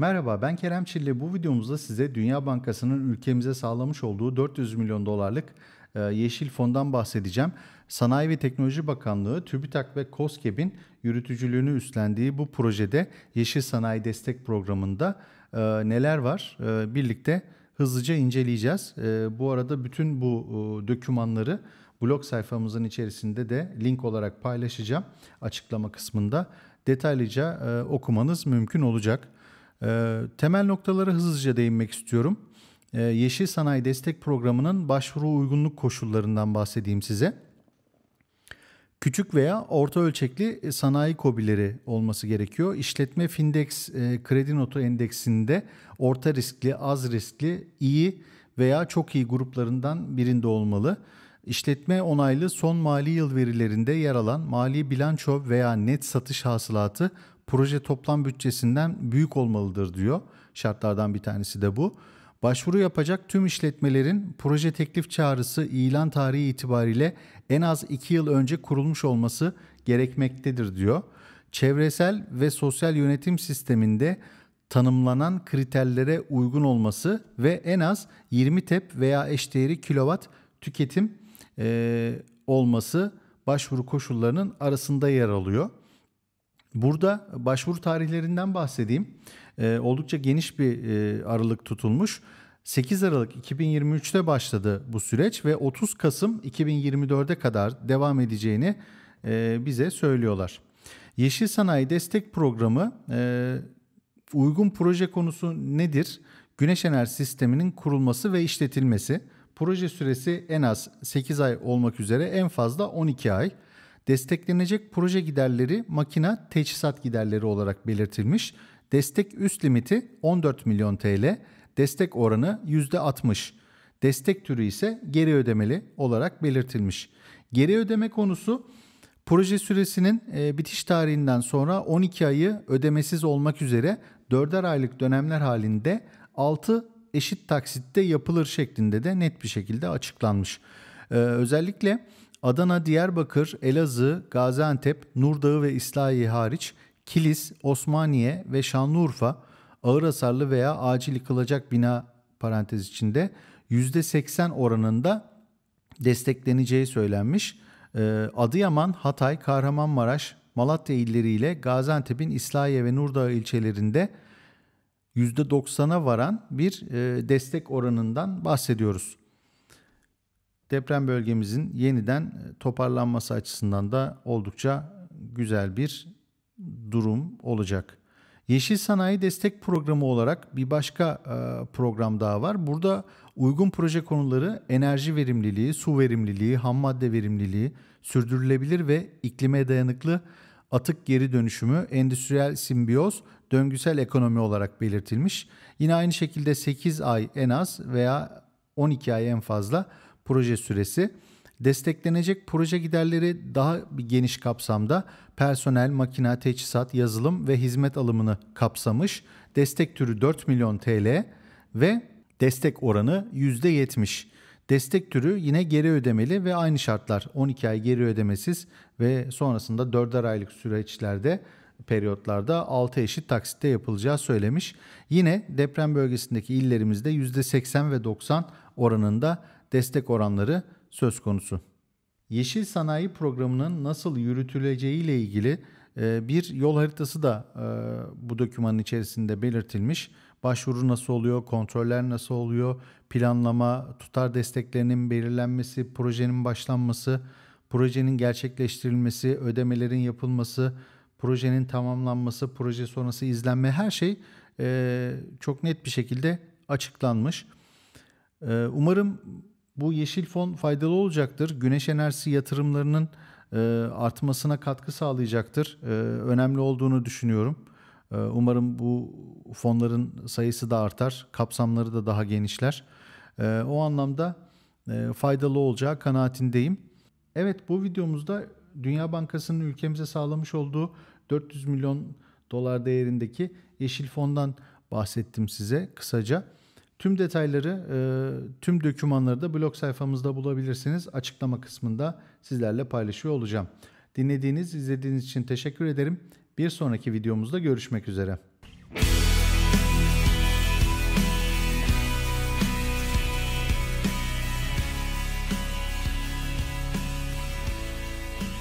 Merhaba ben Kerem Çilli. Bu videomuzda size Dünya Bankası'nın ülkemize sağlamış olduğu 400 milyon dolarlık e, Yeşil Fon'dan bahsedeceğim. Sanayi ve Teknoloji Bakanlığı, TÜBİTAK ve COSGAP'in yürütücülüğünü üstlendiği bu projede Yeşil Sanayi Destek Programı'nda e, neler var e, birlikte hızlıca inceleyeceğiz. Bu arada bütün bu dokümanları blog sayfamızın içerisinde de link olarak paylaşacağım açıklama kısmında. Detaylıca okumanız mümkün olacak. Ee, temel noktalara hızlıca değinmek istiyorum. Ee, Yeşil Sanayi Destek Programı'nın başvuru uygunluk koşullarından bahsedeyim size. Küçük veya orta ölçekli e, sanayi kobileri olması gerekiyor. İşletme Findex e, kredi notu endeksinde orta riskli, az riskli, iyi veya çok iyi gruplarından birinde olmalı. İşletme onaylı son mali yıl verilerinde yer alan mali bilanço veya net satış hasılatı proje toplam bütçesinden büyük olmalıdır diyor. Şartlardan bir tanesi de bu. Başvuru yapacak tüm işletmelerin proje teklif çağrısı ilan tarihi itibariyle en az 2 yıl önce kurulmuş olması gerekmektedir diyor. Çevresel ve sosyal yönetim sisteminde tanımlanan kriterlere uygun olması ve en az 20 tep veya eşdeğeri kilowatt tüketim e, olması başvuru koşullarının arasında yer alıyor. Burada başvuru tarihlerinden bahsedeyim. E, oldukça geniş bir e, aralık tutulmuş. 8 Aralık 2023'te başladı bu süreç ve 30 Kasım 2024'e kadar devam edeceğini e, bize söylüyorlar. Yeşil Sanayi Destek Programı e, uygun proje konusu nedir? Güneş enerji sisteminin kurulması ve işletilmesi. Proje süresi en az 8 ay olmak üzere en fazla 12 ay. Desteklenecek proje giderleri makina teçhizat giderleri olarak belirtilmiş. Destek üst limiti 14 milyon TL, destek oranı %60. Destek türü ise geri ödemeli olarak belirtilmiş. Geri ödeme konusu proje süresinin e, bitiş tarihinden sonra 12 ayı ödemesiz olmak üzere 4'er aylık dönemler halinde 6 eşit taksitte yapılır şeklinde de net bir şekilde açıklanmış. Ee, özellikle Adana, Diyarbakır, Elazığ, Gaziantep, Nurdağı ve İslahiye hariç Kilis, Osmaniye ve Şanlıurfa ağır hasarlı veya acil yıkılacak bina parantez içinde %80 oranında destekleneceği söylenmiş. Ee, Adıyaman, Hatay, Kahramanmaraş, Malatya illeriyle Gaziantep'in İslahiye ve Nurdağ ilçelerinde %90'a varan bir e, destek oranından bahsediyoruz deprem bölgemizin yeniden e, toparlanması açısından da oldukça güzel bir durum olacak. Yeşil Sanayi Destek Programı olarak bir başka e, program daha var. Burada uygun proje konuları enerji verimliliği, su verimliliği, ham madde verimliliği, sürdürülebilir ve iklime dayanıklı atık geri dönüşümü, endüstriyel simbiyoz, döngüsel ekonomi olarak belirtilmiş. Yine aynı şekilde 8 ay en az veya 12 ay en fazla proje süresi. Desteklenecek proje giderleri daha geniş kapsamda personel, makina, teçhizat, yazılım ve hizmet alımını kapsamış. Destek türü 4 milyon TL ve destek oranı %70. Destek türü yine geri ödemeli ve aynı şartlar 12 ay geri ödemesiz ve sonrasında 4'er aylık süreçlerde periyotlarda 6 eşit taksitte yapılacağı söylemiş. Yine deprem bölgesindeki illerimizde %80 ve 90 oranında destek oranları söz konusu. Yeşil sanayi programının nasıl yürütüleceği ile ilgili e, bir yol haritası da e, bu dokümanın içerisinde belirtilmiş. Başvuru nasıl oluyor, kontroller nasıl oluyor, planlama, tutar desteklerinin belirlenmesi, projenin başlanması, projenin gerçekleştirilmesi, ödemelerin yapılması, projenin tamamlanması, proje sonrası izlenme her şey e, çok net bir şekilde açıklanmış. Umarım bu yeşil fon faydalı olacaktır. Güneş enerjisi yatırımlarının e, artmasına katkı sağlayacaktır. E, önemli olduğunu düşünüyorum. E, umarım bu fonların sayısı da artar, kapsamları da daha genişler. E, o anlamda e, faydalı olacağı kanaatindeyim. Evet bu videomuzda Dünya Bankası'nın ülkemize sağlamış olduğu 400 milyon dolar değerindeki yeşil fondan bahsettim size kısaca. Tüm detayları, e, tüm dokümanları da blog sayfamızda bulabilirsiniz. Açıklama kısmında sizlerle paylaşıyor olacağım. Dinlediğiniz, izlediğiniz için teşekkür ederim. Bir sonraki videomuzda görüşmek üzere.